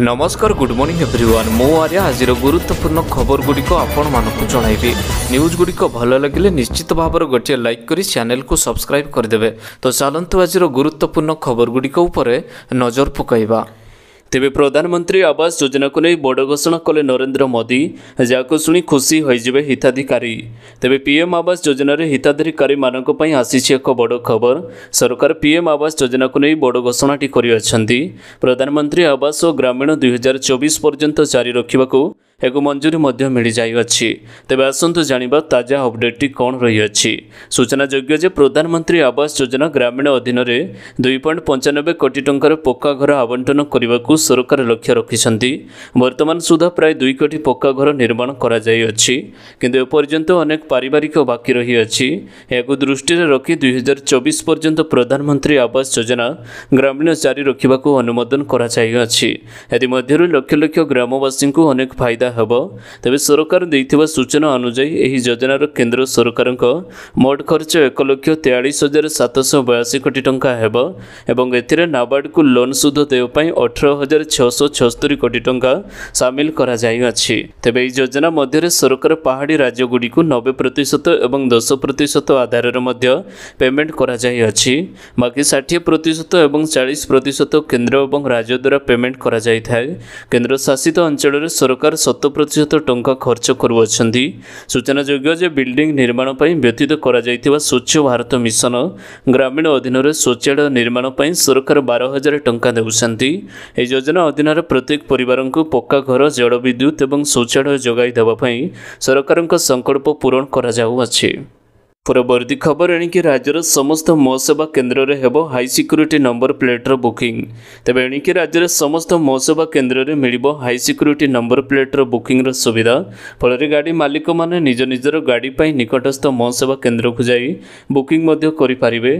ନମସ୍କାର good morning everyone ମୁଁ ଆରେ ଆଜିର ଗୁରୁତ୍ୱପୂର୍ଣ୍ଣ ଖବରଗୁଡ଼ିକ ଆପଣମାନଙ୍କୁ ଜଣାଇବି ନ୍ୟୁଜ୍ଗୁଡ଼ିକ ଭଲ ଲାଗିଲେ ନିଶ୍ଚିତ ଭାବରେ ଗୋଟିଏ ଲାଇକ୍ କରି ଚ୍ୟାନେଲ୍କୁ ସବସ୍କ୍ରାଇବ୍ କରିଦେବେ ତ ଚାଲନ୍ତୁ ଆଜିର ଗୁରୁତ୍ୱପୂର୍ଣ୍ଣ ଖବରଗୁଡ଼ିକ ଉପରେ ନଜର ପକାଇବା ତେବେ ପ୍ରଧାନମନ୍ତ୍ରୀ ଆବାସ ଯୋଜନାକୁ ନେଇ ବଡ଼ ଘୋଷଣା କଲେ ନରେନ୍ଦ୍ର ମୋଦି ଯାହାକୁ ଶୁଣି ଖୁସି ହୋଇଯିବେ ହିତାଧିକାରୀ ତେବେ ପିଏମ୍ ଆବାସ ଯୋଜନାରେ ହିତାଧିକାରୀମାନଙ୍କ ପାଇଁ ଆସିଛି ଏକ ବଡ଼ ଖବର ସରକାର ପିଏମ୍ ଆବାସ ଯୋଜନାକୁ ନେଇ ବଡ଼ ଘୋଷଣାଟି କରିଅଛନ୍ତି ପ୍ରଧାନମନ୍ତ୍ରୀ ଆବାସ ଓ ଗ୍ରାମୀଣ ଦୁଇହଜାର ଚବିଶ ପର୍ଯ୍ୟନ୍ତ ଜାରି ରଖିବାକୁ ଏହାକୁ ମଞ୍ଜୁରୀ ମଧ୍ୟ ମିଳିଯାଇଅଛି ତେବେ ଆସନ୍ତୁ ଜାଣିବା ତାଜା ଅପଡେଟ୍ଟି କ'ଣ ରହିଅଛି ସୂଚନାଯୋଗ୍ୟ ଯେ ପ୍ରଧାନମନ୍ତ୍ରୀ ଆବାସ ଯୋଜନା ଗ୍ରାମୀଣ ଅଧୀନରେ ଦୁଇ ପଏଣ୍ଟ ପଞ୍ଚାନବେ କୋଟି ଟଙ୍କାର ପକ୍କା ଘର ଆବଣ୍ଟନ କରିବାକୁ ସରକାର ଲକ୍ଷ୍ୟ ରଖିଛନ୍ତି ବର୍ତ୍ତମାନ ସୁଦ୍ଧା ପ୍ରାୟ ଦୁଇ କୋଟି ପକ୍କା ଘର ନିର୍ମାଣ କରାଯାଇଅଛି କିନ୍ତୁ ଏପର୍ଯ୍ୟନ୍ତ ଅନେକ ପାରିବାରିକ ବାକି ରହିଅଛି ଏହାକୁ ଦୃଷ୍ଟିରେ ରଖି ଦୁଇହଜାର ଚବିଶ ପର୍ଯ୍ୟନ୍ତ ପ୍ରଧାନମନ୍ତ୍ରୀ ଆବାସ ଯୋଜନା ଗ୍ରାମୀଣ ଜାରି ରଖିବାକୁ ଅନୁମୋଦନ କରାଯାଇଅଛି ଏଥିମଧ୍ୟରୁ ଲକ୍ଷ ଲକ୍ଷ ଗ୍ରାମବାସୀଙ୍କୁ ଅନେକ ଫାଇଦା ହେବ ତେବେ ସରକାର ଦେଇଥିବା ସୂଚନା ଅନୁଯାୟୀ ଏହି ଯୋଜନାର କେନ୍ଦ୍ର ସରକାରଙ୍କ ମୋଟ ଖର୍ଚ୍ଚ ଏକ ଲକ୍ଷ ତେୟାଳିଶ ହଜାର ସାତଶହ ବୟାଅଶୀ କୋଟି ଟଙ୍କା ହେବ ଏବଂ ଏଥିରେ ନାବାର୍ଡ଼କୁ ଲୋନ୍ ସୁଧ ଦେବା ପାଇଁ ଅଠର ହଜାର ଛଅଶହ ଛସ୍ତରୀ କୋଟି ଟଙ୍କା ସାମିଲ କରାଯାଇଅଛି ତେବେ ଏହି ଯୋଜନା ମଧ୍ୟରେ ସରକାର ପାହାଡ଼ି ରାଜ୍ୟଗୁଡ଼ିକୁ ନବେ ପ୍ରତିଶତ ଏବଂ ଦଶ ପ୍ରତିଶତ ଆଧାରରେ ମଧ୍ୟ ପେମେଣ୍ଟ କରାଯାଇଅଛି ବାକି ଷାଠିଏ ପ୍ରତିଶତ ଏବଂ ଚାଳିଶ ପ୍ରତିଶତ କେନ୍ଦ୍ର ଏବଂ ରାଜ୍ୟ ଦ୍ୱାରା ପେମେଣ୍ଟ କରାଯାଇଥାଏ କେନ୍ଦ୍ରଶାସିତ ଅଞ୍ଚଳରେ ସରକାର ସତ ସାତ ପ୍ରତିଶତ ଟଙ୍କା ଖର୍ଚ୍ଚ କରୁଅଛନ୍ତି ସୂଚନାଯୋଗ୍ୟ ଯେ ବିଲ୍ଡିଂ ନିର୍ମାଣ ପାଇଁ ବ୍ୟତୀତ କରାଯାଇଥିବା ସ୍ୱଚ୍ଛ ଭାରତ ମିଶନ ଗ୍ରାମୀଣ ଅଧୀନରେ ଶୌଚାଳୟ ନିର୍ମାଣ ପାଇଁ ସରକାର ବାର ହଜାର ଟଙ୍କା ଦେଉଛନ୍ତି ଏହି ଯୋଜନା ଅଧୀନରେ ପ୍ରତ୍ୟେକ ପରିବାରଙ୍କୁ ପକ୍କା ଘର ଜଳବିଦ୍ୟୁତ୍ ଏବଂ ଶୌଚାଳୟ ଯୋଗାଇ ଦେବା ପାଇଁ ସରକାରଙ୍କ ସଂକଳ୍ପ ପୂରଣ କରାଯାଉଅଛି ପରବର୍ତ୍ତୀ ଖବର ଏଣିକି ରାଜ୍ୟର ସମସ୍ତ ମୋ ସେବା କେନ୍ଦ୍ରରେ ହେବ ହାଇ ସିକ୍ୟୁରିଟି ନମ୍ବର ପ୍ଲେଟ୍ର ବୁକିଂ ତେବେ ଏଣିକି ରାଜ୍ୟରେ ସମସ୍ତ ମୋ ସେବା କେନ୍ଦ୍ରରେ ମିଳିବ ହାଇ ସିକ୍ୟୁରିଟି ନମ୍ବର ପ୍ଲେଟ୍ର ବୁକିଂର ସୁବିଧା ଫଳରେ ଗାଡ଼ି ମାଲିକମାନେ ନିଜ ନିଜର ଗାଡ଼ି ପାଇଁ ନିକଟସ୍ଥ ମୋ ସେବା କେନ୍ଦ୍ରକୁ ଯାଇ ବୁକିଂ ମଧ୍ୟ କରିପାରିବେ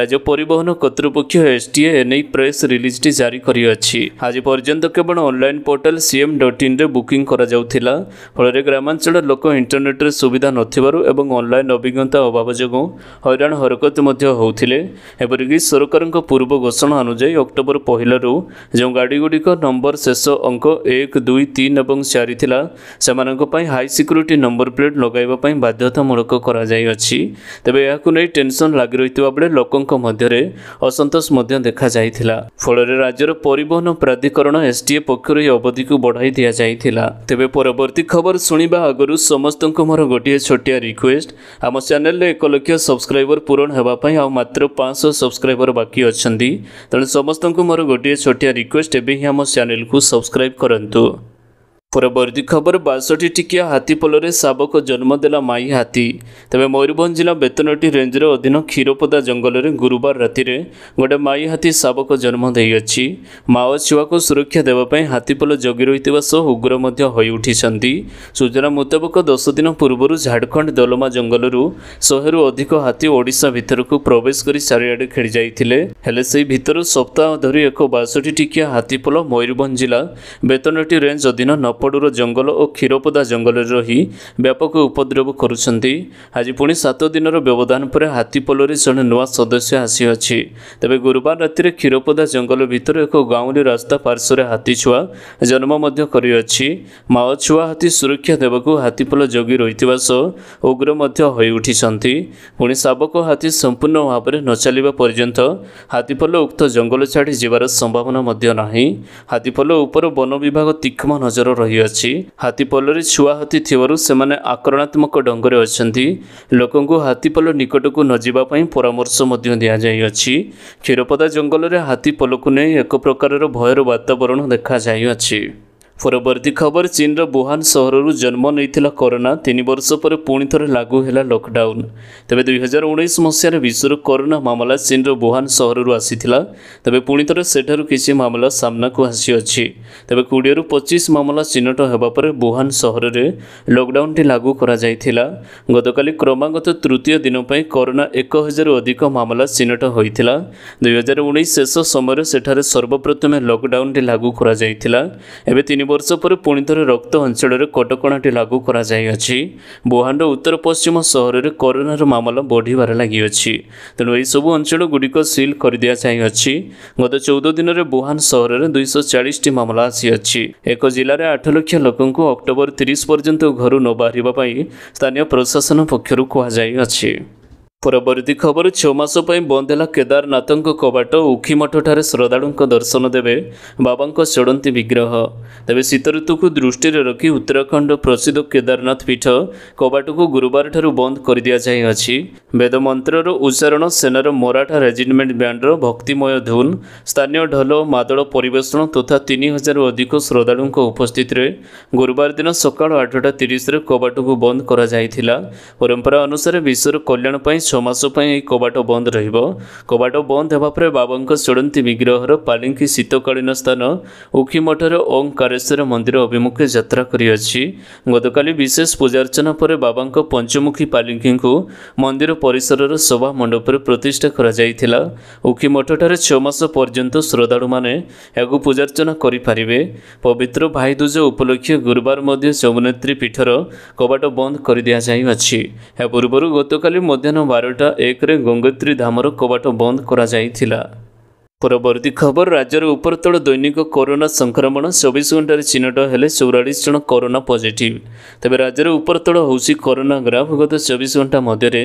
ରାଜ୍ୟ ପରିବହନ କର୍ତ୍ତୃପକ୍ଷ ଏସ୍ଟିଏ ଏନେଇ ପ୍ରେସ୍ ରିଲିଜ୍ଟି ଜାରି କରିଅଛି ଆଜି ପର୍ଯ୍ୟନ୍ତ କେବଳ ଅନଲାଇନ୍ ପୋର୍ଟାଲ ସିଏମ୍ ଡଟ୍ ଇନ୍ରେ ବୁକିଂ କରାଯାଉଥିଲା ଫଳରେ ଗ୍ରାମାଞ୍ଚଳ ଲୋକ ଇଣ୍ଟରନେଟ୍ରେ ସୁବିଧା ନଥିବାରୁ ଏବଂ ଅନଲାଇନ୍ ଅଭିଜ୍ଞତା ଅଭାବ ଯୋଗୁଁ ହଇରାଣ ହରକତ ମଧ୍ୟ ହେଉଥିଲେ ଏପରିକି ସରକାରଙ୍କ ପୂର୍ବ ଘୋଷଣା ଅନୁଯାୟୀ ଅକ୍ଟୋବର ପହିଲାରୁ ଯେଉଁ ଗାଡ଼ିଗୁଡ଼ିକ ନମ୍ବର ଶେଷ ଅଙ୍କ ଏକ ଦୁଇ ତିନି ଏବଂ ଚାରି ଥିଲା ସେମାନଙ୍କ ପାଇଁ ହାଇ ସିକ୍ୟୁରିଟି ନମ୍ବର ପ୍ଲେଟ୍ ଲଗାଇବା ପାଇଁ ବାଧ୍ୟତାମୂଳକ କରାଯାଇଅଛି ତେବେ ଏହାକୁ ନେଇ ଟେନସନ୍ ଲାଗି ରହିଥିବା ବେଳେ ଲୋକଙ୍କ ମଧ୍ୟରେ ଅସନ୍ତୋଷ ମଧ୍ୟ ଦେଖାଯାଇଥିଲା ଫଳରେ ରାଜ୍ୟର ପରିବହନ ପ୍ରାଧିକରଣ ଏସ୍ଟିଏ ପକ୍ଷରୁ ଏହି ଅବଧିକୁ ବଢ଼ାଇ ଦିଆଯାଇଥିଲା ତେବେ ପରବର୍ତ୍ତୀ ଖବର ଶୁଣିବା ଆଗରୁ ସମସ୍ତଙ୍କୁ ମୋର ଗୋଟିଏ ଛୋଟିଆ ରିକ୍ୱେଷ୍ଟ ଆମ ଚ୍ୟାନେଲ चेल एक लक्ष सब्सक्राइबर पूरण होगापी आ मात्र पाँच सब्सक्राइबर बाकी अच्छा तेनाली समस्त मोर गोटे छोटिया रिक्वेस्ट एवं आम चेल को सब्सक्राइब करूँ পরবর্তী খবর বাষট্টি টিকিয়া হাতি পলরে শাবক জন্ম দেলা মাই হাতি তবে ময়ূরভঞ্জ জেলা বেতনটি রেঞ্জর অধীন ক্ষীরপদা জঙ্গলের গুরুবার রাতে গোটে মাই হাতি শাবক জন্ম দিয়েছি মা ও ছুয়াক সুরক্ষা দেওয়া হাতিপল জগি রয়েছে সহ উগ্র মধ্য হয়ে উঠিছন্তি সূচনা ମୁତାବକ ଦଶ ଦିନ ପୂର୍ବରୁ ଝାଡ଼ଖଣ୍ଡ ଦୋଲମା ଜଙ୍ଗଲରୁ ଶହେରୁ ଅଧିକ ହାତୀ ଓଡ଼ିଶା ଭିତରକୁ ପ୍ରବେଶ କରି ଚାରିଆଡ଼େ ଖେଳି ଯାଇଥିଲେ ହେଲେ ସେହି ଭିତରୁ ସପ୍ତାହ ଧରି ଏକ ବାଷଠି ଟିକିଆ ହାତୀପୋଲ ମୟୂରଭଞ୍ଜ ଜିଲ୍ଲା ବେତନଟି ରେଞ୍ଜ ଅଧୀନ ନପ ଖାପଡ଼ୁର ଜଙ୍ଗଲ ଓ କ୍ଷୀରପଦା ଜଙ୍ଗଲରେ ରହି ବ୍ୟାପକ ଉପଦ୍ରବ କରୁଛନ୍ତି ଆଜି ପୁଣି ସାତ ଦିନର ବ୍ୟବଧାନ ପରେ ହାତୀପଲରେ ଜଣେ ନୂଆ ସଦସ୍ୟ ଆସିଅଛି ତେବେ ଗୁରୁବାର ରାତିରେ କ୍ଷୀରପଦା ଜଙ୍ଗଲ ଭିତରେ ଏକ ଗାଉଁଲି ରାସ୍ତା ପାର୍ଶ୍ୱରେ ହାତୀ ଛୁଆ ଜନ୍ମ ମଧ୍ୟ କରିଅଛି ମାଓ ଛୁଆ ହାତୀ ସୁରକ୍ଷା ଦେବାକୁ ହାତୀପଲ ଜଗି ରହିଥିବା ସହ ଉଗ୍ର ମଧ୍ୟ ହୋଇଉଠିଛନ୍ତି ପୁଣି ଶାବକ ହାତୀ ସମ୍ପୂର୍ଣ୍ଣ ଭାବରେ ନ ଚାଲିବା ପର୍ଯ୍ୟନ୍ତ ହାତୀପଲ ଉକ୍ତ ଜଙ୍ଗଲ ଛାଡ଼ି ଯିବାର ସମ୍ଭାବନା ମଧ୍ୟ ନାହିଁ ହାତୀପଲ ଉପରେ ବନ ବିଭାଗ ତୀକ୍ଷ୍ମ ନଜର ରହିଛି ରହିଅଛି ହାତୀ ପୋଲରେ ଛୁଆ ହାତୀ ଥିବାରୁ ସେମାନେ ଆକ୍ରମଣାତ୍ମକ ଢଙ୍ଗରେ ଅଛନ୍ତି ଲୋକଙ୍କୁ ହାତୀ ପୋଲ ନିକଟକୁ ନ ଯିବା ପାଇଁ ପରାମର୍ଶ ମଧ୍ୟ ଦିଆଯାଇଅଛି କ୍ଷୀରପଦା ଜଙ୍ଗଲରେ ହାତୀ ପୋଲକୁ ନେଇ ଏକ ପ୍ରକାରର ଭୟର ବାତାବରଣ ଦେଖାଯାଇଅଛି ପରବର୍ତ୍ତୀ ଖବର ଚୀନର ବୁହାନ ସହରରୁ ଜନ୍ମ ନେଇଥିଲା କରୋନା ତିନି ବର୍ଷ ପରେ ପୁଣି ଥରେ ଲାଗୁ ହେଲା ଲକଡାଉନ୍ ତେବେ ଦୁଇହଜାର ଉଣେଇଶ ମସିହାରେ ବିଶ୍ୱର କରୋନା ମାମଲା ଚୀନର ବୁହାନ ସହରରୁ ଆସିଥିଲା ତେବେ ପୁଣି ଥରେ ସେଠାରୁ କିଛି ମାମଲା ସାମ୍ନାକୁ ଆସିଅଛି ତେବେ କୋଡ଼ିଏରୁ ପଚିଶ ମାମଲା ଚିହ୍ନଟ ହେବା ପରେ ବୁହାନ ସହରରେ ଲକଡାଉନ୍ଟି ଲାଗୁ କରାଯାଇଥିଲା ଗତକାଲି କ୍ରମାଗତ ତୃତୀୟ ଦିନ ପାଇଁ କରୋନା ଏକ ହଜାରରୁ ଅଧିକ ମାମଲା ଚିହ୍ନଟ ହୋଇଥିଲା ଦୁଇହଜାର ଉଣେଇଶ ଶେଷ ସମୟରେ ସେଠାରେ ସର୍ବପ୍ରଥମେ ଲକଡାଉନ୍ଟି ଲାଗୁ କରାଯାଇଥିଲା ଏବେ ତିନି ବର୍ଷ ପରେ ପୁଣି ଥରେ ରକ୍ତ ଅଞ୍ଚଳରେ କଟକଣାଟି ଲାଗୁ କରାଯାଇଅଛି ବୁହାନର ଉତ୍ତର ପଶ୍ଚିମ ସହରରେ କରୋନାର ମାମଲା ବଢ଼ିବାରେ ଲାଗିଅଛି ତେଣୁ ଏହିସବୁ ଅଞ୍ଚଳଗୁଡ଼ିକ ସିଲ୍ କରିଦିଆଯାଇଅଛି ଗତ ଚଉଦ ଦିନରେ ବୁହାନ ସହରରେ ଦୁଇଶହ ଚାଳିଶଟି ମାମଲା ଆସିଅଛି ଏକ ଜିଲ୍ଲାରେ ଆଠ ଲକ୍ଷ ଲୋକଙ୍କୁ ଅକ୍ଟୋବର ତିରିଶ ପର୍ଯ୍ୟନ୍ତ ଘରୁ ନ ବାହାରିବା ପାଇଁ ସ୍ଥାନୀୟ ପ୍ରଶାସନ ପକ୍ଷରୁ କୁହାଯାଇଅଛି ପରବର୍ତ୍ତୀ ଖବର ଛଅ ମାସ ପାଇଁ ବନ୍ଦ ହେଲା କେଦାରନାଥଙ୍କ କବାଟ ଉଖିମଠଠାରେ ଶ୍ରଦ୍ଧାଳୁଙ୍କ ଦର୍ଶନ ଦେବେ ବାବାଙ୍କ ଚଢ଼ନ୍ତି ବିଗ୍ରହ ତେବେ ଶୀତ ଋତୁକୁ ଦୃଷ୍ଟିରେ ରଖି ଉତ୍ତରାଖଣ୍ଡ ପ୍ରସିଦ୍ଧ କେଦାରନାଥ ପୀଠ କବାଟକୁ ଗୁରୁବାରଠାରୁ ବନ୍ଦ କରିଦିଆଯାଇଅଛି ବେଦମନ୍ତ୍ରର ଉଚ୍ଚାରଣ ସେନାର ମରାଠା ରେଜିମେଣ୍ଟ ବ୍ୟାଣ୍ଡର ଭକ୍ତିମୟ ଧୁନ୍ ସ୍ଥାନୀୟ ଢୋଲ ମାଦଳ ପରିବେଷଣ ତଥା ତିନି ହଜାରରୁ ଅଧିକ ଶ୍ରଦ୍ଧାଳୁଙ୍କ ଉପସ୍ଥିତିରେ ଗୁରୁବାର ଦିନ ସକାଳ ଆଠଟା ତିରିଶରେ କବାଟକୁ ବନ୍ଦ କରାଯାଇଥିଲା ପରମ୍ପରା ଅନୁସାରେ ବିଶ୍ୱର କଲ୍ୟାଣ ପାଇଁ ଛଅ ମାସ ପାଇଁ ଏହି କବାଟ ବନ୍ଦ ରହିବ କବାଟ ବନ୍ଦ ହେବା ପରେ ବାବାଙ୍କ ଷଡ଼ନ୍ତୀ ବିଗ୍ରହର ପାଲିଙ୍କି ଶୀତକାଳୀନ ସ୍ଥାନ ଉଖିମଠର ଓଂକାରେଶ୍ୱର ମନ୍ଦିର ଅଭିମୁଖେ ଯାତ୍ରା କରିଅଛି ଗତକାଲି ବିଶେଷ ପୂଜାର୍ଚ୍ଚନା ପରେ ବାବାଙ୍କ ପଞ୍ଚମୁଖୀ ପାଲିଙ୍କିଙ୍କୁ ମନ୍ଦିର ପରିସରର ସଭା ମଣ୍ଡପରେ ପ୍ରତିଷ୍ଠା କରାଯାଇଥିଲା ଉଖିମଠଠାରେ ଛଅ ମାସ ପର୍ଯ୍ୟନ୍ତ ଶ୍ରଦ୍ଧାଳୁମାନେ ଏହାକୁ ପୂଜାର୍ଚ୍ଚନା କରିପାରିବେ ପବିତ୍ର ଭାଇଦୁଜ ଉପଲକ୍ଷେ ଗୁରୁବାର ମଧ୍ୟ ଯମୁନେତ୍ରୀ ପୀଠର କବାଟ ବନ୍ଦ କରିଦିଆଯାଇଅଛି ଏହା ପୂର୍ବରୁ ଗତକାଲି ମଧ୍ୟାହ୍ନ ବାରଟା ଏକରେ ଗଙ୍ଗୋତ୍ରୀ ଧାମର କବାଟ ବନ୍ଦ କରାଯାଇଥିଲା ପରବର୍ତ୍ତୀ ଖବର ରାଜ୍ୟର ଉପରତଳ ଦୈନିକ କରୋନା ସଂକ୍ରମଣ ଚବିଶ ଘଣ୍ଟାରେ ଚିହ୍ନଟ ହେଲେ ଚଉରାଳିଶ ଜଣ କରୋନା ପଜିଟିଭ୍ ତେବେ ରାଜ୍ୟର ଉପରତଳ ହେଉଛି କରୋନା ଗ୍ରାଫ ଗତ ଚବିଶ ଘଣ୍ଟା ମଧ୍ୟରେ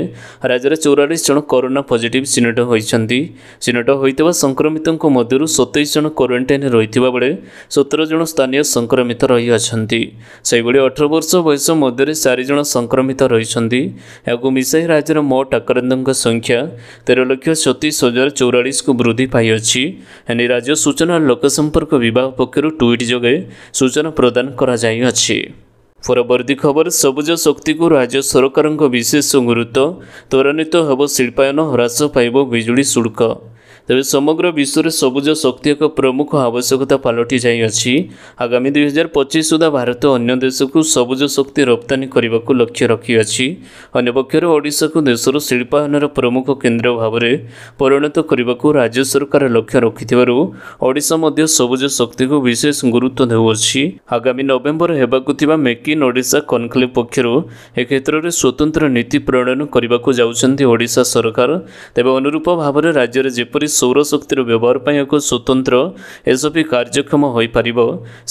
ରାଜ୍ୟରେ ଚଉରାଳିଶ ଜଣ କରୋନା ପଜିଟିଭ୍ ଚିହ୍ନଟ ହୋଇଛନ୍ତି ଚିହ୍ନଟ ହୋଇଥିବା ସଂକ୍ରମିତଙ୍କ ମଧ୍ୟରୁ ସତେଇଶ ଜଣ କ୍ୱାରେଣ୍ଟାଇନ୍ ରହିଥିବା ବେଳେ ସତର ଜଣ ସ୍ଥାନୀୟ ସଂକ୍ରମିତ ରହିଅଛନ୍ତି ସେହିଭଳି ଅଠର ବର୍ଷ ବୟସ ମଧ୍ୟରେ ଚାରିଜଣ ସଂକ୍ରମିତ ରହିଛନ୍ତି ଏହାକୁ ମିଶାଇ ରାଜ୍ୟର ମୋଟ ଆକ୍ରାନ୍ତଙ୍କ ସଂଖ୍ୟା ତେର ଲକ୍ଷ ସତେଇଶ ହଜାର ଚଉରାଳିଶକୁ ବୃଦ୍ଧି ପାଇଅଛି ମିଳିଛି ଏନେଇ ରାଜ୍ୟ ସୂଚନା ଓ ସମ୍ପର୍କ ବିଭାଗ ପକ୍ଷରୁ ଟ୍ୱିଟ୍ ଯୋଗେ ସୂଚନା ପ୍ରଦାନ କରାଯାଇଅଛି ପରବର୍ତ୍ତୀ ଖବର ସବୁଜ ଶକ୍ତିକୁ ରାଜ୍ୟ ସରକାରଙ୍କ ବିଶେଷ ଗୁରୁତ୍ୱ ତ୍ୱରାନ୍ୱିତ ହେବ ଶିଳ୍ପାୟନ ହ୍ରାସ ପାଇବ ବିଜୁଳି ଶୁଳ୍କ ତେବେ ସମଗ୍ର ବିଶ୍ୱରେ ସବୁଜ ଶକ୍ତି ଏକ ପ୍ରମୁଖ ଆବଶ୍ୟକତା ପାଲଟି ଯାଇଅଛି ଆଗାମୀ ଦୁଇ ହଜାର ପଚିଶ ସୁଦ୍ଧା ଭାରତ ଅନ୍ୟ ଦେଶକୁ ସବୁଜ ଶକ୍ତି ରପ୍ତାନୀ କରିବାକୁ ଲକ୍ଷ୍ୟ ରଖିଅଛି ଅନ୍ୟପକ୍ଷରେ ଓଡ଼ିଶାକୁ ଦେଶର ଶିଳ୍ପାୟନର ପ୍ରମୁଖ କେନ୍ଦ୍ର ଭାବରେ ପରିଣତ କରିବାକୁ ରାଜ୍ୟ ସରକାର ଲକ୍ଷ୍ୟ ରଖିଥିବାରୁ ଓଡ଼ିଶା ମଧ୍ୟ ସବୁଜ ଶକ୍ତିକୁ ବିଶେଷ ଗୁରୁତ୍ୱ ଦେଉଅଛି ଆଗାମୀ ନଭେମ୍ବର ହେବାକୁ ଥିବା ମେକ୍ ଇନ୍ ଓଡ଼ିଶା କନ୍କ୍ଲେଭ୍ ପକ୍ଷରୁ ଏ କ୍ଷେତ୍ରରେ ସ୍ୱତନ୍ତ୍ର ନୀତି ପ୍ରଣୟନ କରିବାକୁ ଯାଉଛନ୍ତି ଓଡ଼ିଶା ସରକାର ତେବେ ଅନୁରୂପ ଭାବରେ ରାଜ୍ୟରେ ଯେପରି ସୌରଶକ୍ତିର ବ୍ୟବହାର ପାଇଁ ଏକ ସ୍ୱତନ୍ତ୍ର ଏସ୍ଓପି କାର୍ଯ୍ୟକ୍ଷମ ହୋଇପାରିବ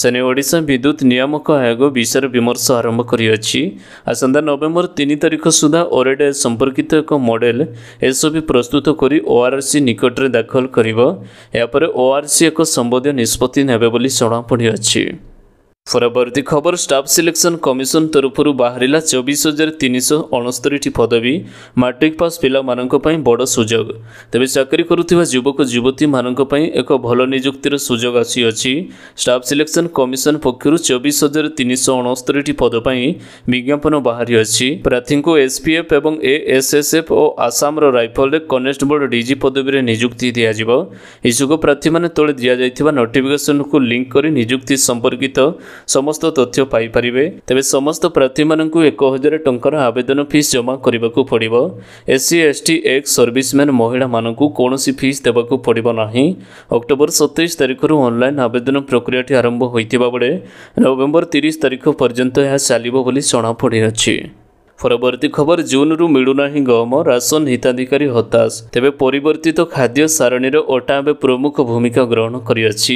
ସେନେ ଓଡ଼ିଶା ବିଦ୍ୟୁତ୍ ନିୟାମକ ଆୟୋଗ ବିଷୟରେ ବିମର୍ଶ ଆରମ୍ଭ କରିଅଛି ଆସନ୍ତା ନଭେମ୍ବର ତିନି ତାରିଖ ସୁଦ୍ଧା ଓରେଡ ସମ୍ପର୍କିତ ଏକ ମଡ଼େଲ ଏସ୍ଓପି ପ୍ରସ୍ତୁତ କରି ଓଆର୍ସି ନିକଟରେ ଦାଖଲ କରିବ ଏହାପରେ ଓଆର୍ସି ଏକ ସମ୍ବନ୍ଧୀୟ ନିଷ୍ପତ୍ତି ନେବେ ବୋଲି ଜଣାପଡ଼ିଅଛି ପରବର୍ତ୍ତୀ ଖବର ଷ୍ଟାଫ୍ ସିଲେକ୍ସନ୍ କମିଶନ ତରଫରୁ ବାହାରିଲା ଚବିଶ ହଜାର ତିନିଶହ ଅଣସ୍ତରିଟି ପଦବୀ ମାଟ୍ରିକ୍ ପାସ୍ ପିଲାମାନଙ୍କ ପାଇଁ ବଡ଼ ସୁଯୋଗ ତେବେ ଚାକିରି କରୁଥିବା ଯୁବକ ଯୁବତୀମାନଙ୍କ ପାଇଁ ଏକ ଭଲ ନିଯୁକ୍ତିର ସୁଯୋଗ ଆସିଅଛି ଷ୍ଟାଫ୍ ସିଲେକ୍ସନ୍ କମିଶନ ପକ୍ଷରୁ ଚବିଶ ହଜାର ତିନିଶହ ଅଣସ୍ତରିଟି ପଦ ପାଇଁ ବିଜ୍ଞାପନ ବାହାରିଅଛି ପ୍ରାର୍ଥୀଙ୍କୁ ଏସ୍ପିଏଫ୍ ଏବଂ ଏଏସ୍ଏସ୍ଏଫ୍ ଓ ଆସାମର ରାଇଫଲରେ କନେଷ୍ଟବଳ ଡିଜି ପଦବୀରେ ନିଯୁକ୍ତି ଦିଆଯିବ ଇଚ୍ଛୁକ ପ୍ରାର୍ଥୀମାନେ ତଳେ ଦିଆଯାଇଥିବା ନୋଟିଫିକେସନକୁ ଲିଙ୍କ କରି ନିଯୁକ୍ତି ସମ୍ପର୍କିତ ସମସ୍ତ ତଥ୍ୟ ପାଇପାରିବେ ତେବେ ସମସ୍ତ ପ୍ରାର୍ଥୀମାନଙ୍କୁ ଏକ ହଜାର ଟଙ୍କାର ଆବେଦନ ଫିସ୍ ଜମା କରିବାକୁ ପଡ଼ିବ S C S T ex serviceman ମହିଳାମାନଙ୍କୁ କୌଣସି ଫିସ୍ ଦେବାକୁ ପଡ଼ିବ ନାହିଁ ଅକ୍ଟୋବର ସତେଇଶ ତାରିଖରୁ ଅନ୍ଲାଇନ୍ ଆବେଦନ ପ୍ରକ୍ରିୟାଟି ଆରମ୍ଭ ହୋଇଥିବା ବେଳେ ନଭେମ୍ବର ତିରିଶ ତାରିଖ ପର୍ଯ୍ୟନ୍ତ ଏହା ଚାଲିବ ବୋଲି ଜଣାପଡ଼ିଅଛି ପରବର୍ତ୍ତୀ ଖବର ଜୁନ୍ରୁ ମିଳୁନାହିଁ ଗହମ ରାସନ ହିତାଧିକାରୀ ହତାଶ ତେବେ ପରିବର୍ତ୍ତିତ ଖାଦ୍ୟ ସାରଣୀରେ ଅଟା ଏବେ ପ୍ରମୁଖ ଭୂମିକା ଗ୍ରହଣ କରିଅଛି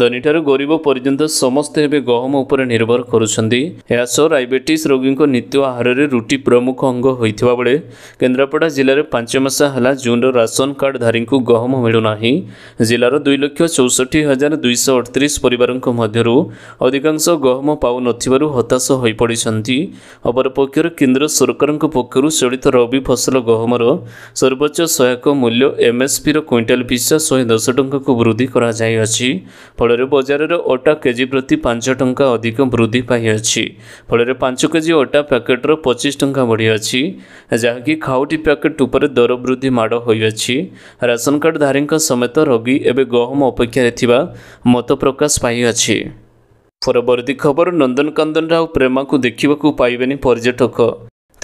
ଧନୀଠାରୁ ଗରିବ ପର୍ଯ୍ୟନ୍ତ ସମସ୍ତେ ଏବେ ଗହମ ଉପରେ ନିର୍ଭର କରୁଛନ୍ତି ଏହାସହ ଡାଇବେଟିସ୍ ରୋଗୀଙ୍କ ନିତ୍ୟ ଆହାରରେ ରୁଟି ପ୍ରମୁଖ ଅଙ୍ଗ ହୋଇଥିବା ବେଳେ କେନ୍ଦ୍ରାପଡ଼ା ଜିଲ୍ଲାରେ ପାଞ୍ଚ ମାସ ହେଲା ଜୁନ୍ର ରାସନ କାର୍ଡଧାରୀଙ୍କୁ ଗହମ ମିଳୁନାହିଁ ଜିଲ୍ଲାର ଦୁଇ ଲକ୍ଷ ଚଉଷଠି ହଜାର ଦୁଇଶହ ଅଠତିରିଶ ପରିବାରଙ୍କ ମଧ୍ୟରୁ ଅଧିକାଂଶ ଗହମ ପାଉନଥିବାରୁ ହତାଶ ହୋଇପଡ଼ିଛନ୍ତି ଅପରପକ୍ଷରେ କେନ୍ଦ୍ର ସରକାରଙ୍କ ପକ୍ଷରୁ ଚଳିତ ରବି ଫସଲ ଗହମର ସର୍ବୋଚ୍ଚ ସହାୟକ ମୂଲ୍ୟ ଏମ୍ଏସ୍ପିର କ୍ୱିଣ୍ଟାଲ ପିଛା ଶହେ ଦଶ ଟଙ୍କାକୁ ବୃଦ୍ଧି କରାଯାଇଅଛି ଫଳରେ ବଜାରରେ ଅଟା କେଜି ପ୍ରତି ପାଞ୍ଚ ଟଙ୍କା ଅଧିକ ବୃଦ୍ଧି ପାଇଅଛି ଫଳରେ ପାଞ୍ଚ କେଜି ଅଟା ପ୍ୟାକେଟ୍ର ପଚିଶ ଟଙ୍କା ବଢ଼ିଅଛି ଯାହାକି ଖାଉଟି ପ୍ୟାକେଟ୍ ଉପରେ ଦର ବୃଦ୍ଧି ମାଡ଼ ହୋଇଅଛି ରାସନ କାର୍ଡ଼ଧାରୀଙ୍କ ସମେତ ରୋଗୀ ଏବେ ଗହମ ଅପେକ୍ଷାରେ ଥିବା ମତ ପ୍ରକାଶ ପାଇଅଛି ପରବର୍ତ୍ତୀ ଖବର ନନ୍ଦନକାନନରେ ଆଉ ପ୍ରେମାକୁ ଦେଖିବାକୁ ପାଇବେନି ପର୍ଯ୍ୟଟକ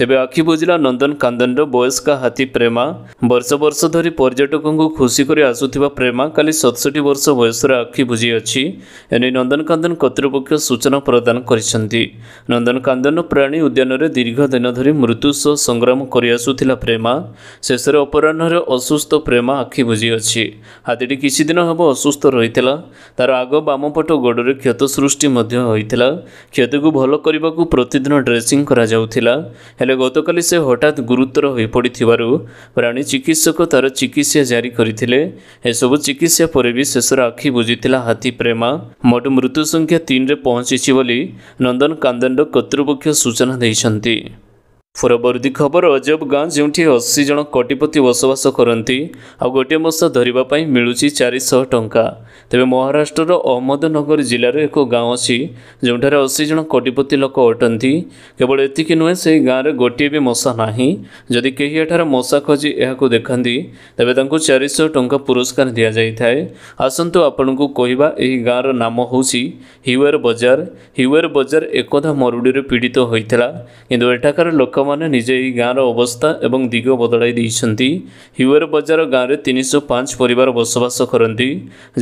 ତେବେ ଆଖିପୁର ଜିଲ୍ଲା ନନ୍ଦନକାନନର ବୟସ୍କା ହାତୀ ପ୍ରେମା ବର୍ଷ ବର୍ଷ ଧରି ପର୍ଯ୍ୟଟକଙ୍କୁ ଖୁସି କରି ଆସୁଥିବା ପ୍ରେମା କାଲି ସତଷଠି ବର୍ଷ ବୟସରେ ଆଖି ବୁଝିଅଛି ଏନେଇ ନନ୍ଦନକାନନ କର୍ତ୍ତୃପକ୍ଷ ସୂଚନା ପ୍ରଦାନ କରିଛନ୍ତି ନନ୍ଦନକାନନ ପ୍ରାଣୀ ଉଦ୍ୟାନରେ ଦୀର୍ଘ ଦିନ ଧରି ମୃତ୍ୟୁ ସହ ସଂଗ୍ରାମ କରିଆସୁଥିଲା ପ୍ରେମା ଶେଷରେ ଅପରାହ୍ନରେ ଅସୁସ୍ଥ ପ୍ରେମା ଆଖି ବୁଝିଅଛି ହାତୀଟି ଦିନ ହେବ ଅସୁସ୍ଥ ରହିଥିଲା ତା'ର ଆଗ ବାମପଟ ଗୋଡ଼ରେ କ୍ଷତ ସୃଷ୍ଟି ମଧ୍ୟ ହୋଇଥିଲା କ୍ଷତିକୁ ଭଲ କରିବାକୁ ପ୍ରତିଦିନ ଡ୍ରେସିଂ କରାଯାଉଥିଲା ହେଲେ ଗତକାଲି ସେ ହଠାତ୍ ଗୁରୁତର ହୋଇପଡ଼ିଥିବାରୁ ପ୍ରାଣୀ ଚିକିତ୍ସକ ତା'ର ଚିକିତ୍ସା ଜାରି କରିଥିଲେ ଏସବୁ ଚିକିତ୍ସା ପରେ ବି ଶେଷର ଆଖି ବୁଝିଥିଲା ହାତୀ ପ୍ରେମା ମୋଟ ମୃତ୍ୟୁ ସଂଖ୍ୟା ତିନିରେ ପହଞ୍ଚିଛି ବୋଲି ନନ୍ଦନକାନନର କର୍ତ୍ତୃପକ୍ଷ ସୂଚନା ଦେଇଛନ୍ତି ପରବର୍ତ୍ତୀ ଖବର ଅଜବଗାଁ ଯେଉଁଠି ଅଶୀ ଜଣ କୋଟିପତି ବସବାସ କରନ୍ତି ଆଉ ଗୋଟିଏ ମଶା ଧରିବା ପାଇଁ ମିଳୁଛି ଚାରିଶହ ଟଙ୍କା ତେବେ ମହାରାଷ୍ଟ୍ରର ଅହମ୍ମଦନଗର ଜିଲ୍ଲାର ଏକ ଗାଁ ଅଛି ଯେଉଁଠାରେ ଅଶୀ ଜଣ କୋଟିପତି ଲୋକ ଅଟନ୍ତି କେବଳ ଏତିକି ନୁହେଁ ସେହି ଗାଁରେ ଗୋଟିଏ ବି ମଶା ନାହିଁ ଯଦି କେହି ଏଠାରେ ମଶା ଖୋଜି ଏହାକୁ ଦେଖାନ୍ତି ତେବେ ତାଙ୍କୁ ଚାରିଶହ ଟଙ୍କା ପୁରସ୍କାର ଦିଆଯାଇଥାଏ ଆସନ୍ତୁ ଆପଣଙ୍କୁ କହିବା ଏହି ଗାଁର ନାମ ହେଉଛି ହିୱେର ବଜାର ହିୱେର ବଜାର ଏକଦା ମରୁଡ଼ିରେ ପୀଡ଼ିତ ହୋଇଥିଲା କିନ୍ତୁ ଏଠାକାର ଲୋକ ଲୋକମାନେ ନିଜେ ଏହି ଗାଁର ଅବସ୍ଥା ଏବଂ ଦିଗ ବଦଳାଇ ଦେଇଛନ୍ତି ହିୱେର ବଜାର ଗାଁରେ ତିନିଶହ ପାଞ୍ଚ ପରିବାର ବସବାସ କରନ୍ତି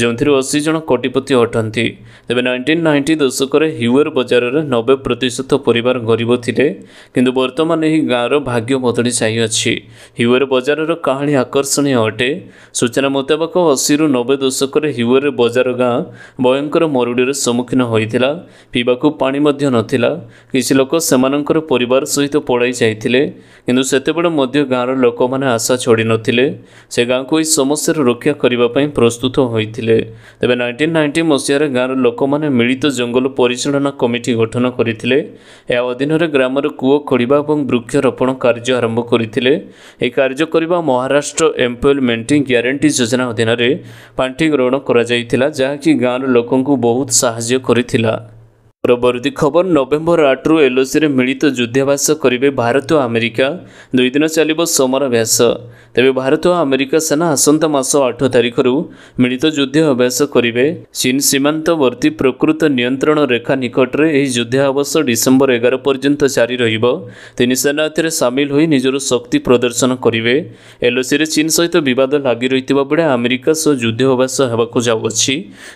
ଯେଉଁଥିରୁ ଅଶୀ ଜଣ କୋଟିପତି ଅଟନ୍ତି ତେବେ ନାଇଣ୍ଟିନ୍ ନାଇଣ୍ଟି ଦଶକରେ ହିୱେର ବଜାରରେ ନବେ ପ୍ରତିଶତ ପରିବାର ଗରିବ ଥିଲେ କିନ୍ତୁ ବର୍ତ୍ତମାନ ଏହି ଗାଁର ଭାଗ୍ୟ ବଦଳି ଯାଇଅଛି ହିୱେର ବଜାରର କାହାଣୀ ଆକର୍ଷଣୀୟ ଅଟେ ସୂଚନା ମୁତାବକ ଅଶୀରୁ ନବେ ଦଶକରେ ହିୱେର ବଜାର ଗାଁ ଭୟଙ୍କର ମରୁଡ଼ିର ସମ୍ମୁଖୀନ ହୋଇଥିଲା ପିଇବାକୁ ପାଣି ମଧ୍ୟ ନଥିଲା କିଛି ଲୋକ ସେମାନଙ୍କର ପରିବାର ସହିତ ପଳାଇ ଯାଇଥିଲେ କିନ୍ତୁ ସେତେବେଳେ ମଧ୍ୟ ଗାଁର ଲୋକମାନେ ଆଶା ଛାଡ଼ିନଥିଲେ ସେ ଗାଁକୁ ଏହି ସମସ୍ୟାରୁ ରକ୍ଷା କରିବା ପାଇଁ ପ୍ରସ୍ତୁତ ହୋଇଥିଲେ ତେବେ ନାଇଣ୍ଟିନ୍ ନାଇଣ୍ଟି ମସିହାରେ ଗାଁର ଲୋକମାନେ ମିଳିତ ଜଙ୍ଗଲ ପରିଚାଳନା କମିଟି ଗଠନ କରିଥିଲେ ଏହା ଅଧୀନରେ ଗ୍ରାମର କୂଅ ଖୋଳିବା ଏବଂ ବୃକ୍ଷରୋପଣ କାର୍ଯ୍ୟ ଆରମ୍ଭ କରିଥିଲେ ଏହି କାର୍ଯ୍ୟ କରିବା ମହାରାଷ୍ଟ୍ର ଏମ୍ପ୍ଲୟମେଣ୍ଟି ଗ୍ୟାରେଣ୍ଟି ଯୋଜନା ଅଧୀନରେ ପାଣ୍ଠି ଗ୍ରହଣ କରାଯାଇଥିଲା ଯାହାକି ଗାଁର ଲୋକଙ୍କୁ ବହୁତ ସାହାଯ୍ୟ କରିଥିଲା ପରବର୍ତ୍ତୀ ଖବର ନଭେମ୍ବର ଆଠରୁ ଏଲ୍ଓସିରେ ମିଳିତ ଯୁଦ୍ଧାଭ୍ୟାସ କରିବେ ଭାରତ ଓ ଆମେରିକା ଦୁଇଦିନ ଚାଲିବ ସମରାଭ୍ୟାସ ତେବେ ଭାରତ ଓ ଆମେରିକା ସେନା ଆସନ୍ତା ମାସ ଆଠ ତାରିଖରୁ ମିଳିତ ଯୁଦ୍ଧ ଅଭ୍ୟାସ କରିବେ ଚୀନ୍ ସୀମାନ୍ତବର୍ତ୍ତୀ ପ୍ରକୃତ ନିୟନ୍ତ୍ରଣ ରେଖା ନିକଟରେ ଏହି ଯୁଦ୍ଧାଭ୍ୟାସ ଡିସେମ୍ବର ଏଗାର ପର୍ଯ୍ୟନ୍ତ ଜାରି ରହିବ ତିନି ସେନା ଏଥିରେ ସାମିଲ ହୋଇ ନିଜର ଶକ୍ତି ପ୍ରଦର୍ଶନ କରିବେ ଏଲ୍ଓସିରେ ଚୀନ୍ ସହିତ ବିବାଦ ଲାଗି ରହିଥିବା ବେଳେ ଆମେରିକା ସହ ଯୁଦ୍ଧ ଅଭ୍ୟାସ ହେବାକୁ ଯାଉଅଛି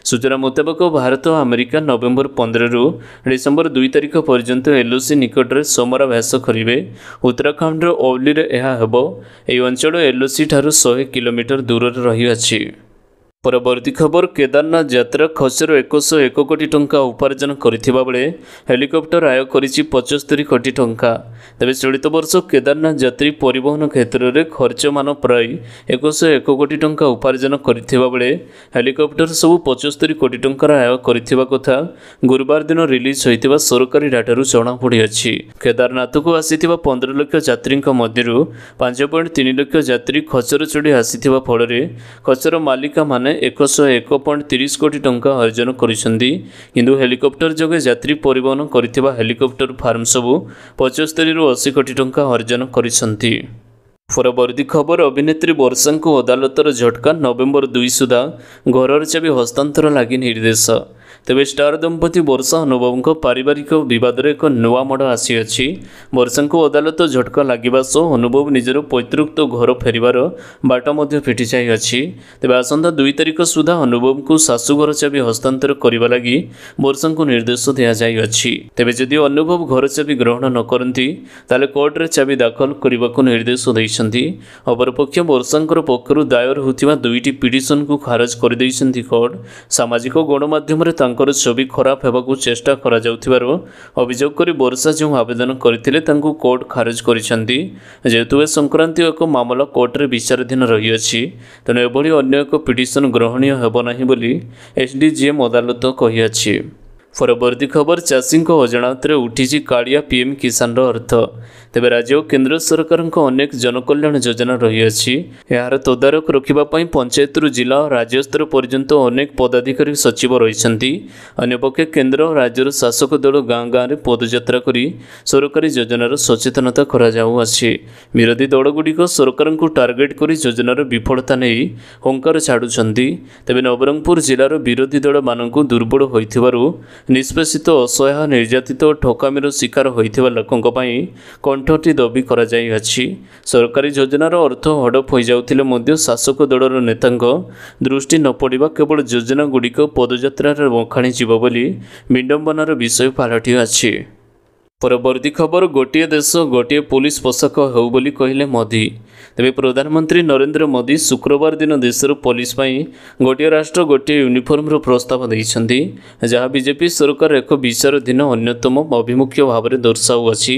ସୂଚନା ମୁତାବକ ଭାରତ ଓ ଆମେରିକା ନଭେମ୍ବର ପନ୍ଦରରୁ ଡିସେମ୍ବର ଦୁଇ ତାରିଖ ପର୍ଯ୍ୟନ୍ତ ଏଲ୍ଓସି ନିକଟରେ ସମରାଭ୍ୟାସ କରିବେ ଉତ୍ତରାଖଣ୍ଡର ଓଲିରେ ଏହା ହେବ ଏହି ଅଞ୍ଚଳ ଏଲ୍ଓସି ଠାରୁ ଶହେ କିଲୋମିଟର ଦୂରରେ ରହିଅଛି পরবর্তী খবর কেদারনাথ যাত্রা খসর একশো এক কোটি টঙ্কা উপার্জন করা বেড়ে হেলিকপ্টর আয় করেছে পঁচস্তরি কোটি টঙ্কা তবে চলিত বর্ষ কেদারনাথ যাত্রী পরিবহন ক্ষেত্রে খরচ মান প্রায় একশো এক কোটি টঙ্কা উপার্জন করা বেড়ে হেলিকপ্টর সবু পঁচস্তরি কোটি টঙ্কার আয় করে কথা গুরুবার দিন রিলিজ হয়ে সরকারি ডাটার জনাপড়িছে কেদারনাথকু আসি পনেরো লক্ষ যাত্রী মধ্যে পাঁচ পয়েন্ট তিন লক্ষ যাত্রী খসর চড়ি আসি ফলের খসর মালিকা মানে ଏକଶହ ଏକ ପଏଣ୍ଟ ତିରିଶ କୋଟି ଟଙ୍କା ଅର୍ଜନ କରିଛନ୍ତି କିନ୍ତୁ ହେଲିକପ୍ଟର ଯୋଗେ ଯାତ୍ରୀ ପରିବହନ କରିଥିବା ହେଲିକପ୍ଟର ଫାର୍ମ ସବୁ ପଞ୍ଚସ୍ତରୀରୁ ଅଶୀ କୋଟି ଟଙ୍କା ଅର୍ଜନ କରିଛନ୍ତି ପରବର୍ତ୍ତୀ ଖବର ଅଭିନେତ୍ରୀ ବର୍ଷାଙ୍କୁ ଅଦାଲତର ଝଟକା ନଭେମ୍ବର ଦୁଇ ସୁଦ୍ଧା ଘରର ଚାବି ହସ୍ତାନ୍ତର ଲାଗି ନିର୍ଦ୍ଦେଶ ତେବେ ଷ୍ଟାର ଦମ୍ପତି ବର୍ଷା ଅନୁଭବଙ୍କ ପାରିବାରିକ ବିବାଦରେ ଏକ ନୂଆ ମୋଡ଼ ଆସିଅଛି ବର୍ଷାଙ୍କୁ ଅଦାଲତ ଝଟକା ଲାଗିବା ସହ ଅନୁଭବ ନିଜର ପୈତୃକ ଘର ଫେରିବାର ବାଟ ମଧ୍ୟ ଫିଟିଯାଇଅଛି ତେବେ ଆସନ୍ତା ଦୁଇ ତାରିଖ ସୁଦ୍ଧା ଅନୁଭବଙ୍କୁ ଶାଶୁଘର ଚାବି ହସ୍ତାନ୍ତର କରିବା ଲାଗି ବର୍ଷାଙ୍କୁ ନିର୍ଦ୍ଦେଶ ଦିଆଯାଇଅଛି ତେବେ ଯଦି ଅନୁଭବ ଘର ଚାବି ଗ୍ରହଣ ନ କରନ୍ତି ତାହେଲେ କୋର୍ଟରେ ଚାବି ଦାଖଲ କରିବାକୁ ନିର୍ଦ୍ଦେଶ ଦେଇଛନ୍ତି ଅପରପକ୍ଷ ବର୍ଷାଙ୍କର ପକ୍ଷରୁ ଦାୟର ହୋଇଥିବା ଦୁଇଟି ପିଟିସନ୍କୁ ଖାରଜ କରିଦେଇଛନ୍ତି କୋର୍ଟ ସାମାଜିକ ଗଣମାଧ୍ୟମରେ ତାଙ୍କ ତାଙ୍କର ଛବି ଖରାପ ହେବାକୁ ଚେଷ୍ଟା କରାଯାଉଥିବାରୁ ଅଭିଯୋଗ କରି ବର୍ଷା ଯେଉଁ ଆବେଦନ କରିଥିଲେ ତାଙ୍କୁ କୋର୍ଟ ଖାରଜ କରିଛନ୍ତି ଯେହେତୁ ଏ ସଂକ୍ରାନ୍ତୀୟ ଏକ ମାମଲା କୋର୍ଟରେ ବିଚାରାଧୀନ ରହିଅଛି ତେଣୁ ଏଭଳି ଅନ୍ୟ ଏକ ପିଟିସନ୍ ଗ୍ରହଣୀୟ ହେବ ନାହିଁ ବୋଲି ଏସ୍ ଡି ଅଦାଲତ କହିଅଛି ପରବର୍ତ୍ତୀ ଖବର ଚାଷୀଙ୍କ ଅଜାଣତରେ ଉଠିଛି କାଳିଆ ପିଏମ୍ କିଷାନର ଅର୍ଥ ତେବେ ରାଜ୍ୟ ଓ କେନ୍ଦ୍ର ସରକାରଙ୍କ ଅନେକ ଜନକଲ୍ୟାଣ ଯୋଜନା ରହିଅଛି ଏହାର ତଦାରଖ ରଖିବା ପାଇଁ ପଞ୍ଚାୟତରୁ ଜିଲ୍ଲା ଓ ରାଜ୍ୟ ସ୍ତର ପର୍ଯ୍ୟନ୍ତ ଅନେକ ପଦାଧିକାରୀ ସଚିବ ରହିଛନ୍ତି ଅନ୍ୟପକ୍ଷେ କେନ୍ଦ୍ର ଓ ରାଜ୍ୟର ଶାସକ ଦଳ ଗାଁ ଗାଁରେ ପଦଯାତ୍ରା କରି ସରକାରୀ ଯୋଜନାର ସଚେତନତା କରାଯାଉଅଛି ବିରୋଧୀ ଦଳଗୁଡ଼ିକ ସରକାରଙ୍କୁ ଟାର୍ଗେଟ୍ କରି ଯୋଜନାର ବିଫଳତା ନେଇ ହଙ୍କାର ଛାଡ଼ୁଛନ୍ତି ତେବେ ନବରଙ୍ଗପୁର ଜିଲ୍ଲାର ବିରୋଧୀ ଦଳମାନଙ୍କୁ ଦୁର୍ବଳ ହୋଇଥିବାରୁ ନିଷ୍ପେଷିତ ଅସହାୟ ନିର୍ଯାତିତ ଓ ଠକାମିର ଶିକାର ହୋଇଥିବା ଲୋକଙ୍କ ପାଇଁ କଣ୍ଠଟି ଦାବି କରାଯାଇଅଛି ସରକାରୀ ଯୋଜନାର ଅର୍ଥ ହଡ଼ପ ହୋଇଯାଉଥିଲେ ମଧ୍ୟ ଶାସକ ଦଳର ନେତାଙ୍କ ଦୃଷ୍ଟି ନ ପଡ଼ିବା କେବଳ ଯୋଜନାଗୁଡ଼ିକ ପଦଯାତ୍ରାରେ ବଖାଣି ଯିବ ବୋଲି ବିଡ଼ମ୍ବନାର ବିଷୟ ପାଲଟି ଅଛି ପରବର୍ତ୍ତୀ ଖବର ଗୋଟିଏ ଦେଶ ଗୋଟିଏ ପୋଲିସ ପୋଷାକ ହେଉ ବୋଲି କହିଲେ ମୋଦି ତେବେ ପ୍ରଧାନମନ୍ତ୍ରୀ ନରେନ୍ଦ୍ର ମୋଦି ଶୁକ୍ରବାର ଦିନ ଦେଶରୁ ପୋଲିସ ପାଇଁ ଗୋଟିଏ ରାଷ୍ଟ୍ର ଗୋଟିଏ ୟୁନିଫର୍ମର ପ୍ରସ୍ତାବ ଦେଇଛନ୍ତି ଯାହା ବିଜେପି ସରକାର ଏକ ବିଚାରଧୀନ ଅନ୍ୟତମ ଅଭିମୁଖ୍ୟ ଭାବରେ ଦର୍ଶାଉଅଛି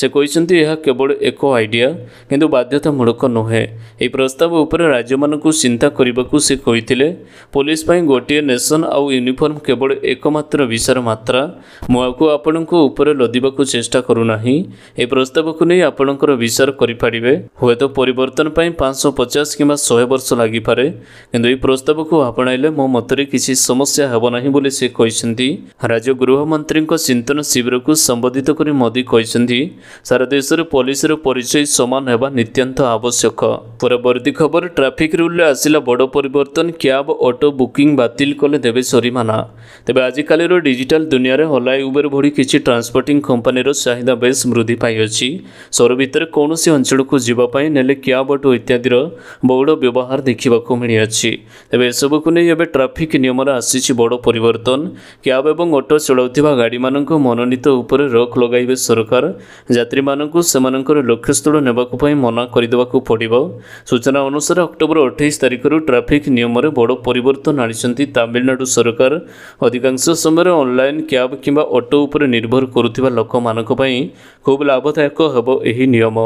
ସେ କହିଛନ୍ତି ଏହା କେବଳ ଏକ ଆଇଡ଼ିଆ କିନ୍ତୁ ବାଧ୍ୟତାମୂଳକ ନୁହେଁ ଏହି ପ୍ରସ୍ତାବ ଉପରେ ରାଜ୍ୟମାନଙ୍କୁ ଚିନ୍ତା କରିବାକୁ ସେ କହିଥିଲେ ପୋଲିସ ପାଇଁ ଗୋଟିଏ ନେସନ ଆଉ ୟୁନିଫର୍ମ କେବଳ ଏକମାତ୍ର ବିଚାର ମାତ୍ରା ମୁଁ ଆକୁ ଆପଣଙ୍କ ଉପରେ ଲଦିବାକୁ ଚେଷ୍ଟା କରୁନାହିଁ ଏହି ପ୍ରସ୍ତାବକୁ ନେଇ ଆପଣଙ୍କର ବିଚାର କରିପାରିବେ ହୁଏତ ପରିବର୍ତ୍ତନ ପରିବର୍ତ୍ତନ ପାଇଁ ପାଞ୍ଚଶହ ପଚାଶ କିମ୍ବା ଶହେ ବର୍ଷ ଲାଗିପାରେ କିନ୍ତୁ ଏହି ପ୍ରସ୍ତାବକୁ ଆପଣାଇଲେ ମୋ ମତରେ କିଛି ସମସ୍ୟା ହେବ ନାହିଁ ବୋଲି ସେ କହିଛନ୍ତି ରାଜ୍ୟ ଗୃହମନ୍ତ୍ରୀଙ୍କ ଚିନ୍ତନ ଶିବିରକୁ ସମ୍ବୋଧିତ କରି ମୋଦି କହିଛନ୍ତି ସାରା ଦେଶରେ ପଲିସିର ପରିଚୟ ସମାନ ହେବା ନିତ୍ୟାନ୍ତ ଆବଶ୍ୟକ ପରବର୍ତ୍ତୀ ଖବର ଟ୍ରାଫିକ୍ ରୁଲ୍ରେ ଆସିଲା ବଡ଼ ପରିବର୍ତ୍ତନ କ୍ୟାବ୍ ଅଟୋ ବୁକିଂ ବାତିଲ କଲେ ଦେବେ ସରିମାନା ତେବେ ଆଜିକାଲିର ଡିଜିଟାଲ ଦୁନିଆରେ ଅଲାଇ ଉବେର ଭଳି କିଛି ଟ୍ରାନ୍ସପୋର୍ଟିଂ କମ୍ପାନୀର ଚାହିଦା ବେଶ୍ ବୃଦ୍ଧି ପାଇଅଛି ସୌର ଭିତରେ କୌଣସି ଅଞ୍ଚଳକୁ ଯିବା ପାଇଁ ନେଲେ କିଆବଟୁ ଇତ୍ୟାଦିର ବହୁଳ ବ୍ୟବହାର ଦେଖିବାକୁ ମିଳିଅଛି ତେବେ ଏସବୁକୁ ନେଇ ଏବେ ଟ୍ରାଫିକ୍ ନିୟମରେ ଆସିଛି ବଡ଼ ପରିବର୍ତ୍ତନ କ୍ୟାବ୍ ଏବଂ ଅଟୋ ଚଳାଉଥିବା ଗାଡ଼ିମାନଙ୍କ ମନୋନୀତ ଉପରେ ରୋକ୍ ଲଗାଇବେ ସରକାର ଯାତ୍ରୀମାନଙ୍କୁ ସେମାନଙ୍କର ଲକ୍ଷ୍ୟସ୍ଥଳ ନେବାକୁ ପାଇଁ ମନା କରିଦେବାକୁ ପଡ଼ିବ ସୂଚନା ଅନୁସାରେ ଅକ୍ଟୋବର ଅଠେଇଶ ତାରିଖରୁ ଟ୍ରାଫିକ୍ ନିୟମରେ ବଡ଼ ପରିବର୍ତ୍ତନ ଆଣିଛନ୍ତି ତାମିଲନାଡ଼ୁ ସରକାର ଅଧିକାଂଶ ସମୟରେ ଅନଲାଇନ୍ କ୍ୟାବ୍ କିମ୍ବା ଅଟୋ ଉପରେ ନିର୍ଭର କରୁଥିବା ଲୋକମାନଙ୍କ ପାଇଁ ଖୁବ୍ ଲାଭଦାୟକ ହେବ ଏହି ନିୟମ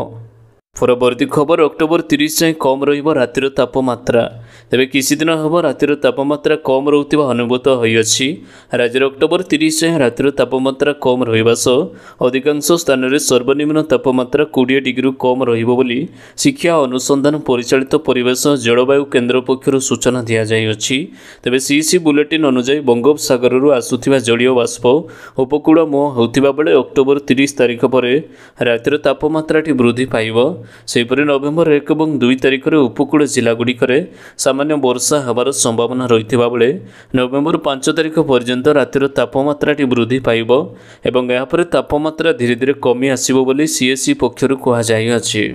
ପରବର୍ତ୍ତୀ ଖବର ଅକ୍ଟୋବର ତିରିଶ ଯାଏଁ କମ୍ ରହିବ ରାତିର ତାପମାତ୍ରା ତେବେ କିଛିଦିନ ହେବ ରାତିର ତାପମାତ୍ରା କମ୍ ରହୁଥିବା ଅନୁଭୂତ ହୋଇଅଛି ରାଜ୍ୟରେ ଅକ୍ଟୋବର ତିରିଶ ଯାଏଁ ରାତିର ତାପମାତ୍ରା କମ୍ ରହିବା ସହ ଅଧିକାଂଶ ସ୍ଥାନରେ ସର୍ବନିମ୍ନ ତାପମାତ୍ରା କୋଡ଼ିଏ ଡିଗ୍ରୀରୁ କମ୍ ରହିବ ବୋଲି ଶିକ୍ଷା ଅନୁସନ୍ଧାନ ପରିଚାଳିତ ପରିବେଶ ଜଳବାୟୁ କେନ୍ଦ୍ର ପକ୍ଷରୁ ସୂଚନା ଦିଆଯାଇଅଛି ତେବେ ସିଇସି ବୁଲେଟିନ୍ ଅନୁଯାୟୀ ବଙ୍ଗୋପସାଗରରୁ ଆସୁଥିବା ଜଳୀୟ ବାଷ୍ପ ଉପକୂଳ ମୁହଁ ହେଉଥିବା ବେଳେ ଅକ୍ଟୋବର ତିରିଶ ତାରିଖ ପରେ ରାତିର ତାପମାତ୍ରାଟି ବୃଦ୍ଧି ପାଇବ ସେହିପରି ନଭେମ୍ବର ଏକ ଏବଂ ଦୁଇ ତାରିଖରେ ଉପକୂଳ ଜିଲ୍ଲାଗୁଡ଼ିକରେ ସାମାନ୍ୟ ବର୍ଷା ହେବାର ସମ୍ଭାବନା ରହିଥିବା ବେଳେ ନଭେମ୍ବର ପାଞ୍ଚ ତାରିଖ ପର୍ଯ୍ୟନ୍ତ ରାତିର ତାପମାତ୍ରାଟି ବୃଦ୍ଧି ପାଇବ ଏବଂ ଏହାପରେ ତାପମାତ୍ରା ଧୀରେ ଧୀରେ କମି ଆସିବ ବୋଲି ସିଏସ୍ସି ପକ୍ଷରୁ କୁହାଯାଇଅଛି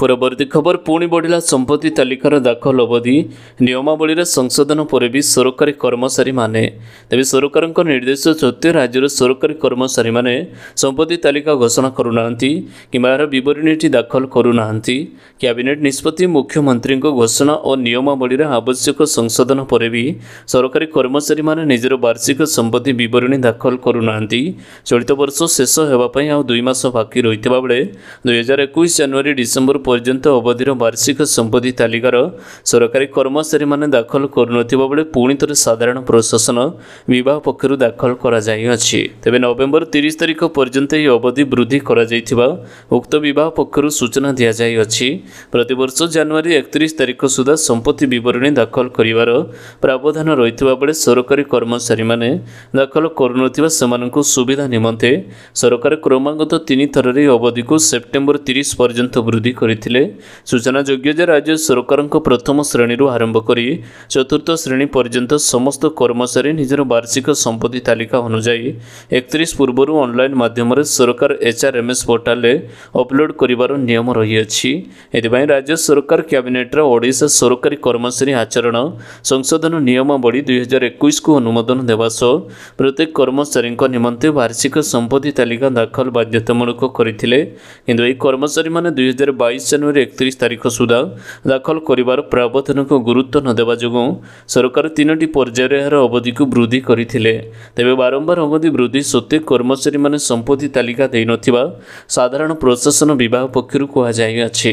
ପରବର୍ତ୍ତୀ ଖବର ପୁଣି ବଢ଼ିଲା ସମ୍ପତ୍ତି ତାଲିକାର ଦାଖଲ ଅବଧି ନିୟମାବଳୀରେ ସଂଶୋଧନ ପରେ ବି ସରକାରୀ କର୍ମଚାରୀମାନେ ତେବେ ସରକାରଙ୍କ ନିର୍ଦ୍ଦେଶ ସତ୍ତ୍ୱେ ରାଜ୍ୟର ସରକାରୀ କର୍ମଚାରୀମାନେ ସମ୍ପତ୍ତି ତାଲିକା ଘୋଷଣା କରୁନାହାନ୍ତି କିମ୍ବା ଏହାର ବିବରଣୀଟି ଦାଖଲ କରୁନାହାନ୍ତି କ୍ୟାବିନେଟ୍ ନିଷ୍ପତ୍ତି ମୁଖ୍ୟମନ୍ତ୍ରୀଙ୍କ ଘୋଷଣା ଓ ନିୟମାବଳୀରେ ଆବଶ୍ୟକ ସଂଶୋଧନ ପରେ ବି ସରକାରୀ କର୍ମଚାରୀମାନେ ନିଜର ବାର୍ଷିକ ସମ୍ପତ୍ତି ବିବରଣୀ ଦାଖଲ କରୁନାହାନ୍ତି ଚଳିତ ବର୍ଷ ଶେଷ ହେବା ପାଇଁ ଆଉ ଦୁଇ ମାସ ବାକି ରହିଥିବା ବେଳେ ଦୁଇହଜାର ଏକୋଇଶ ଜାନୁଆରୀ ଡିସେମ୍ବର ପର୍ଯ୍ୟନ୍ତ ଅବଧିର ବାର୍ଷିକ ସମ୍ପତ୍ତି ତାଲିକାର ସରକାରୀ କର୍ମଚାରୀମାନେ ଦାଖଲ କରୁନଥିବା ବେଳେ ପୁଣି ଥରେ ସାଧାରଣ ପ୍ରଶାସନ ବିଭାଗ ପକ୍ଷରୁ ଦାଖଲ କରାଯାଇଅଛି ତେବେ ନଭେମ୍ବର ତିରିଶ ତାରିଖ ପର୍ଯ୍ୟନ୍ତ ଏହି ଅବଧି ବୃଦ୍ଧି କରାଯାଇଥିବା ଉକ୍ତ ବିଭାଗ ପକ୍ଷରୁ ସୂଚନା ଦିଆଯାଇଅଛି ପ୍ରତିବର୍ଷ ଜାନୁଆରୀ ଏକତିରିଶ ତାରିଖ ସୁଦ୍ଧା ସମ୍ପତ୍ତି ବିବରଣୀ ଦାଖଲ କରିବାର ପ୍ରାବଧାନ ରହିଥିବା ବେଳେ ସରକାରୀ କର୍ମଚାରୀମାନେ ଦାଖଲ କରୁନଥିବା ସେମାନଙ୍କୁ ସୁବିଧା ନିମନ୍ତେ ସରକାର କ୍ରମାଗତ ତିନି ଥରରେ ଅବଧିକୁ ସେପ୍ଟେମ୍ବର ତିରିଶ ପର୍ଯ୍ୟନ୍ତ ବୃଦ୍ଧି କରିଛନ୍ତି କରିଥିଲେ ସୂଚନାଯୋଗ୍ୟ ଯେ ରାଜ୍ୟ ସରକାରଙ୍କ ପ୍ରଥମ ଶ୍ରେଣୀରୁ ଆରମ୍ଭ କରି ଚତୁର୍ଥ ଶ୍ରେଣୀ ପର୍ଯ୍ୟନ୍ତ ସମସ୍ତ କର୍ମଚାରୀ ନିଜର ବାର୍ଷିକ ସମ୍ପତ୍ତି ତାଲିକା ଅନୁଯାୟୀ ଏକତିରିଶ ପୂର୍ବରୁ ଅନଲାଇନ୍ ମାଧ୍ୟମରେ ସରକାର ଏଚ୍ଆର୍ଏମ୍ଏସ୍ ପୋର୍ଟାଲରେ ଅପଲୋଡ଼ କରିବାର ନିୟମ ରହିଅଛି ଏଥିପାଇଁ ରାଜ୍ୟ ସରକାର କ୍ୟାବିନେଟ୍ର ଓଡ଼ିଶା ସରକାରୀ କର୍ମଚାରୀ ଆଚରଣ ସଂଶୋଧନ ନିୟମାବଳୀ ଦୁଇହଜାର ଏକୋଇଶକୁ ଅନୁମୋଦନ ଦେବା ସହ ପ୍ରତ୍ୟେକ କର୍ମଚାରୀଙ୍କ ନିମନ୍ତେ ବାର୍ଷିକ ସମ୍ପତ୍ତି ତାଲିକା ଦାଖଲ ବାଧ୍ୟତାମୂଳକ କରିଥିଲେ କିନ୍ତୁ ଏହି କର୍ମଚାରୀମାନେ ଦୁଇହଜାର ବାଇଶ ବାଇଶ ଜାନୁଆରୀ ଏକତିରିଶ ତାରିଖ ସୁଦ୍ଧା ଦାଖଲ କରିବାର ପ୍ରାବଧାନକୁ ଗୁରୁତ୍ୱ ନ ଦେବା ଯୋଗୁଁ ସରକାର ତିନୋଟି ପର୍ଯ୍ୟାୟରେ ଏହାର ଅବଧିକୁ ବୃଦ୍ଧି କରିଥିଲେ ତେବେ ବାରମ୍ବାର ଅବଧି ବୃଦ୍ଧି ସତ୍ତ୍ୱେ କର୍ମଚାରୀମାନେ ସମ୍ପତ୍ତି ତାଲିକା ଦେଇନଥିବା ସାଧାରଣ ପ୍ରଶାସନ ବିଭାଗ ପକ୍ଷରୁ କୁହାଯାଇଅଛି